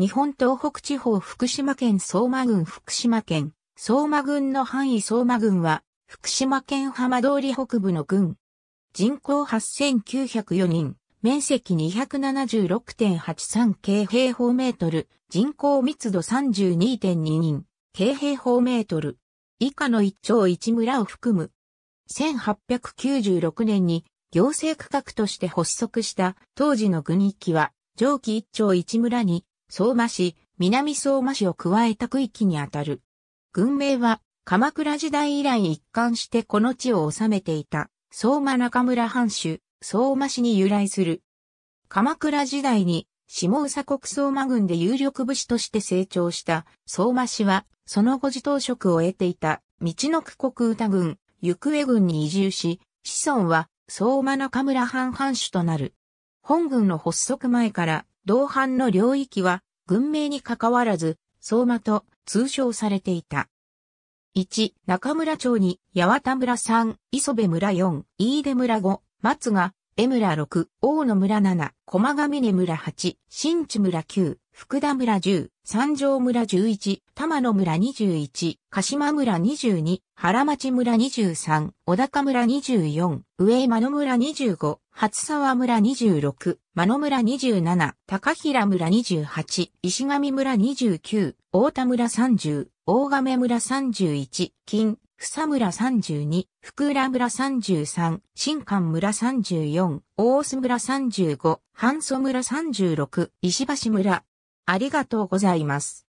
日本東北地方福島県相馬郡福島県、相馬郡の範囲相馬郡は、福島県浜通り北部の郡。人口8904人、面積276.83京平方メートル、人口密度32.2人、京平方メートル。以下の一町一村を含む。1896年に行政区画として発足した当時の郡域は上記一町一村に相馬市、南相馬市を加えた区域にあたる。軍名は、鎌倉時代以来一貫してこの地を治めていた、相馬中村藩主、相馬市に由来する。鎌倉時代に、下佐国相馬軍で有力武士として成長した相馬氏は、その後自当職を得ていた、道の区国歌軍、行方軍に移住し、子孫は相馬中村藩藩主となる。本軍の発足前から同伴の領域は、軍名に関わらず、相馬と通称されていた。1、中村町に、八幡村3、磯部村4、飯出村5、松が、江村6、大野村7、駒ヶ峰村8、新地村9、福田村10、三条村11、玉野村21、鹿島村22、原町村23、小高村24、上間野村25、初沢村26、間野村27、高平村28、石上村29、大田村30、大亀村31、金、草村32、福浦村33、新館村34、大須村35、半祖村36、石橋村、ありがとうございます。